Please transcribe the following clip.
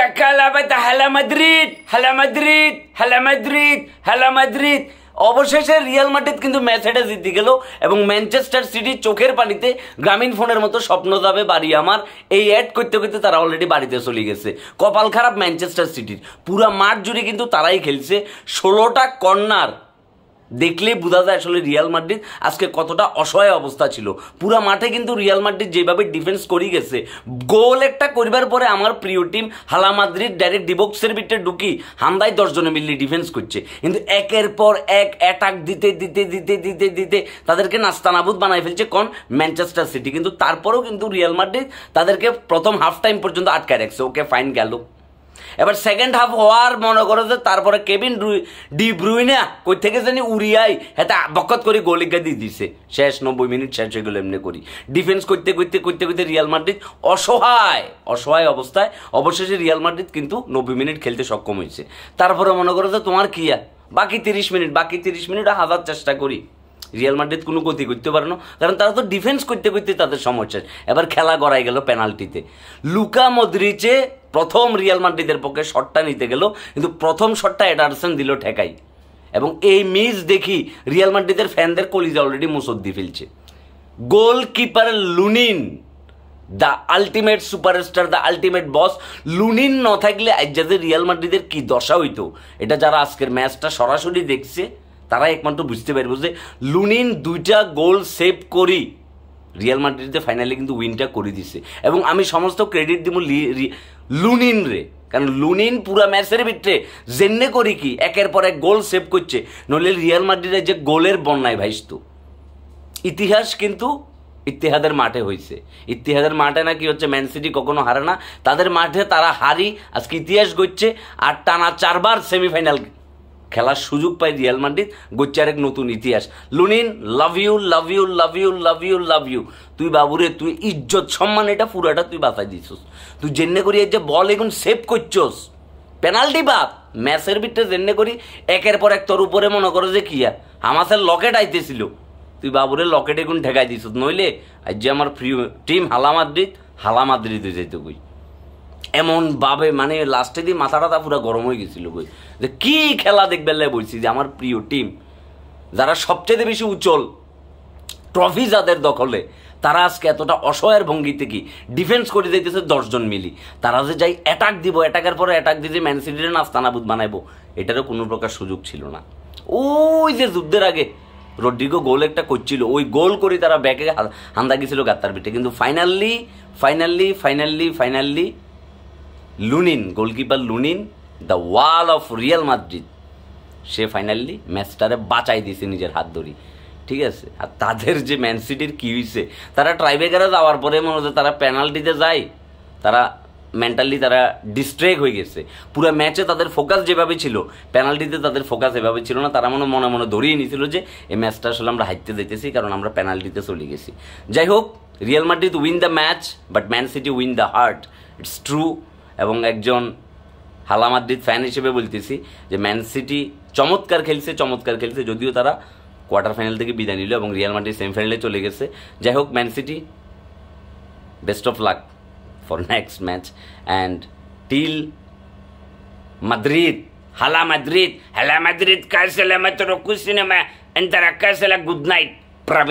তাকালাবাত হালা Madrid Hala Madrid Hala Madrid Hala Madrid অবশেষে Real Madrid কিন্তু ম্যাচটা জিতে গেল এবং ম্যানচেস্টার সিটি চোখের পানিতে গ্রামীণ ফোনের মতো স্বপ্ন যাবে বাড়ি আমার এই অ্যাড করতে করতে তারা অলরেডি বাড়িতে চলে গেছে কপাল খারাপ ম্যানচেস্টার সিটির পুরা মাঠ জুড়ে কিন্তু তারাই খেলছে ষোলোটা কর্নার দেখলে বোঝা যায় আসলে রিয়াল মাদ্রিদ আজকে কতটা অসহায় অবস্থা ছিল পুরা মাঠে কিন্তু রিয়াল মাদ্রিদ যেভাবে ডিফেন্স করি গেছে গোল একটা করিবার পরে আমার প্রিয় টিম হালা মাদ্রিদ ডাইরেক্ট ডিবক্সের ভিতরে ঢুকি হামদাই দশজনে মিললে ডিফেন্স করছে কিন্তু একের পর এক অ্যাটাক দিতে দিতে দিতে দিতে দিতে তাদেরকে নাস্তানাবুদ বানায় ফেলছে কন ম্যানচেস্টার সিটি কিন্তু তারপরেও কিন্তু রিয়াল মাদ্রিদ তাদেরকে প্রথম হাফ টাইম পর্যন্ত আটকায় রাখছে ওকে ফাইন গেল এবার সেকেন্ড হাফ হওয়ার মনে করো যে তারপরে কেবিন ডি ব্রুইনা কই থেকে জানি উড়িয়াই হেতা বকত করে গোল গা দিয়ে দিছে শেষ নব্বই মিনিট শেষ হয়ে গেল এমনি করি ডিফেন্স করতে করতে করতে করতে রিয়াল মাদ্রিদ অসহায় অসহায় অবস্থায় অবশেষে রিয়াল মাদ্রিদ কিন্তু নব্বই মিনিট খেলতে সক্ষম হয়েছে তারপরে মনে করো যে তোমার কি বাকি তিরিশ মিনিট বাকি তিরিশ মিনিট হাজার চেষ্টা করি রিয়াল মাদ্রিদ কোনো গতি করতে পারে না কারণ তারা তো ডিফেন্স করতে করতে তাদের সমস্যা এবার খেলা গড়াই গেল পেনাল্টিতে লুকা মদ্রিচে প্রথম রিয়াল মাদ্রিদের পক্ষে শটটা নিতে গেল কিন্তু প্রথম শটটা এডারসন দিল ঠেকাই এবং এই মিস দেখি রিয়াল মাদ্রিদের ফ্যানদের কলিজা অলরেডি মুসদ্দি ফেলছে goalkeeper Lunin the ultimate superstar the ultimate boss Lunin না থাকলে আজ যাদের রিয়াল মাদ্রিদের কী দশা হইতো এটা যারা আজকের ম্যাচটা সরাসরি দেখছে তারাই একমাত্র বুঝতে পারবো যে লুনিন দুইটা গোল সেভ করি রিয়াল মাদ্রিদে ফাইনালে কিন্তু উইনটা করে দিছে এবং আমি সমস্ত ক্রেডিট দিব লুনিন রে কারণ লুনিন পুরা ম্যাচের ভিতরে জেন্নে করি কি একের পর এক গোল সেভ করছে নইলে রিয়াল মাদ্রিদের যে গোলের বন্যায় ভাইস তো ইতিহাস কিন্তু ইতিহাদের মাঠে হয়েছে ইতিহাদের মাঠে না কি হচ্ছে ম্যান সিটি কখনো হারে না তাদের মাঠে তারা হারি আজকে ইতিহাস গড়ছে আর টানা চারবার সেমিফাইনাল খেলার সুযোগ পায় রিয়াল মাড্রিদ গোচ্চারেক এক নতুন ইতিহাস Lunin love you love you love you love you love you তুই বাবুরে তুই ইজ্জত সম্মান এটা পুরাটা তুই বাঁচাই দিস তুই জেন্নে করি যে বল এখন সেভ করছস পেনাল্টি বাপ ম্যাচের ভিতরে জেন্নে করি একের পর এক তোর উপরে মনে করো যে কিয়া হামাসের লকেট আইতেছিল তুই বাবুরে লকেট এখন ঠেকাই দিস নইলে আজ যে আমার প্রিয় টিম হালা মাদ্রিদ হালা মাদ্রিদে যেতে কই এমনভাবে মানে লাস্টে দিয়ে মাথাটা পুরো গরম হয়ে গেছিল বই যে কি খেলা দেখবে বলছি যে আমার প্রিয় টিম যারা সবচেয়ে বেশি উজ্জ্বল ট্রফি যাদের দখলে তারা আজকে এতটা অসহায়ের ভঙ্গিতে কি ডিফেন্স করে দিতেছে দশজন মিলি তারা যে যাই অ্যাটাক দিব অ্যাটাকের পরে অ্যাটাক দিয়ে যে ম্যানসিডির নাস্তানাবুদ বানাইবো এটারও কোনো প্রকার সুযোগ ছিল না ওই যে যুদ্ধের আগে রড্রিগো গোল একটা করছিল ওই গোল করে তারা ব্যাকে হান্দা গেছিল গাত্তার পিঠে কিন্তু finally finally finally finally Lunin goalkeeper Lunin the wall of Real Madrid সে ফাইনালি ম্যাচটারে বাঁচাই দিয়েছে নিজের হাত ধরি ঠিক আছে আর তাদের যে ম্যান সিটির কী হয়েছে তারা ট্রাইবেকারে যাওয়ার পরে মনে হচ্ছে তারা পেনাল্টিতে যায় তারা মেন্টালি তারা ডিস্ট্রেক হয়ে গেছে পুরো ম্যাচে তাদের ফোকাস যেভাবে ছিল পেনাল্টিতে তাদের ফোকাস এভাবে ছিল না তারা মনে মনে মনে ধরিয়ে নিয়েছিল যে এই ম্যাচটা আসলে আমরা হাইতে দিতেছি কারণ আমরা পেনাল্টিতে চলে গেছি যাই হোক Real Madrid win the match but Man City win the heart it's true এবং একজন হালা মাদ্রিদ ফ্যান হিসেবে বলতিছি যে ম্যান সিটি চমৎকার খেলেছে চমৎকার খেলেছে যদিও তারা কোয়ার্টার ফাইনাল থেকে বিদায় নিল এবং রিয়াল মাদ্রিদ সেমিফাইনলে চলে গেছে যাই হোক Man City best of luck for next match and till Madrid Hala Madrid Hala Madrid কার সেলামাত রকু সিনেমা এন্ড তার কাছে লা গুড নাইট প্র